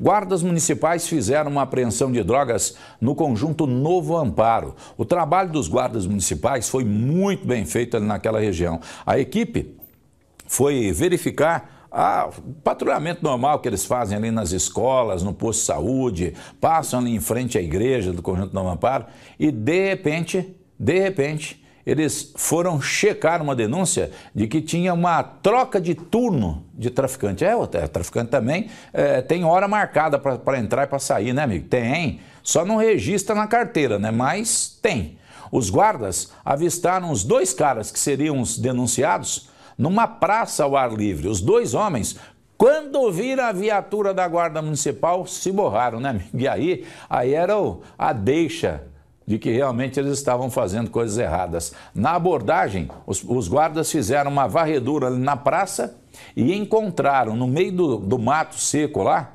Guardas municipais fizeram uma apreensão de drogas no conjunto Novo Amparo. O trabalho dos guardas municipais foi muito bem feito ali naquela região. A equipe foi verificar o patrulhamento normal que eles fazem ali nas escolas, no posto de saúde, passam ali em frente à igreja do Conjunto Novo Amparo e de repente, de repente, eles foram checar uma denúncia de que tinha uma troca de turno de traficante. É, o traficante também é, tem hora marcada para entrar e para sair, né, amigo? Tem. Só não registra na carteira, né? Mas tem. Os guardas avistaram os dois caras que seriam os denunciados numa praça ao ar livre. Os dois homens quando viram a viatura da Guarda Municipal, se borraram, né, amigo? E aí, aí era o, a deixa de que realmente eles estavam fazendo coisas erradas. Na abordagem, os, os guardas fizeram uma varredura ali na praça e encontraram no meio do, do mato seco lá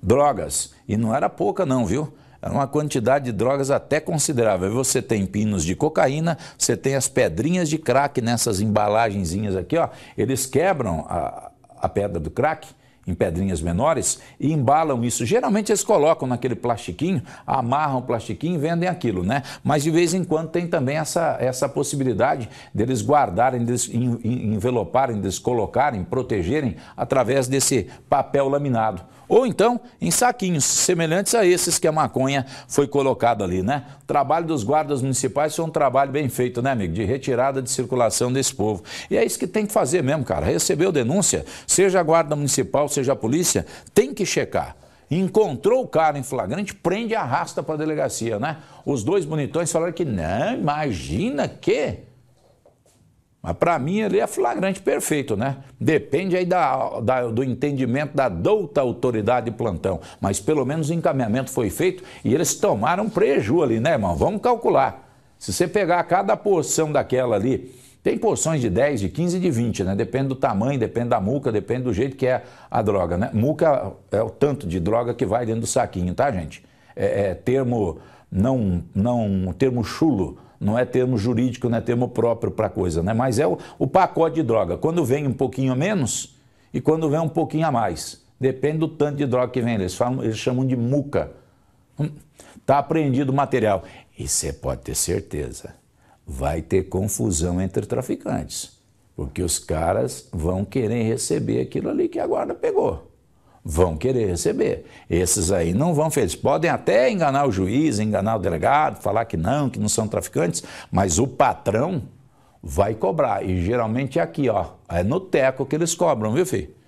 drogas. E não era pouca, não, viu? Era uma quantidade de drogas até considerável. Você tem pinos de cocaína, você tem as pedrinhas de crack nessas embalagenzinhas aqui, ó. Eles quebram a, a pedra do crack em pedrinhas menores e embalam isso. Geralmente eles colocam naquele plastiquinho, amarram o plastiquinho e vendem aquilo, né? Mas de vez em quando tem também essa, essa possibilidade deles guardarem, deles enveloparem, deles colocarem, protegerem através desse papel laminado ou então em saquinhos semelhantes a esses que a maconha foi colocada ali, né? O trabalho dos guardas municipais foi um trabalho bem feito, né, amigo? De retirada de circulação desse povo. E é isso que tem que fazer mesmo, cara. Recebeu denúncia, seja a guarda municipal, seja a polícia, tem que checar. Encontrou o cara em flagrante, prende e arrasta para a delegacia, né? Os dois bonitões falaram que não, imagina que mas para mim ele é flagrante perfeito, né? Depende aí da, da, do entendimento da douta autoridade de plantão. Mas pelo menos o encaminhamento foi feito e eles tomaram preju ali, né, irmão? Vamos calcular. Se você pegar cada porção daquela ali, tem porções de 10, de 15 de 20, né? Depende do tamanho, depende da muca, depende do jeito que é a droga, né? Muca é o tanto de droga que vai dentro do saquinho, tá, gente? É, é termo não, não termo chulo não é termo jurídico, não é termo próprio para a coisa, né? mas é o, o pacote de droga. Quando vem um pouquinho a menos e quando vem um pouquinho a mais. Depende do tanto de droga que vem. Eles, falam, eles chamam de muca. Está hum, apreendido o material. E você pode ter certeza, vai ter confusão entre traficantes, porque os caras vão querer receber aquilo ali que a guarda pegou vão querer receber. Esses aí não vão fazer. Podem até enganar o juiz, enganar o delegado, falar que não, que não são traficantes, mas o patrão vai cobrar. E geralmente é aqui, ó. É no teco que eles cobram, viu, filho?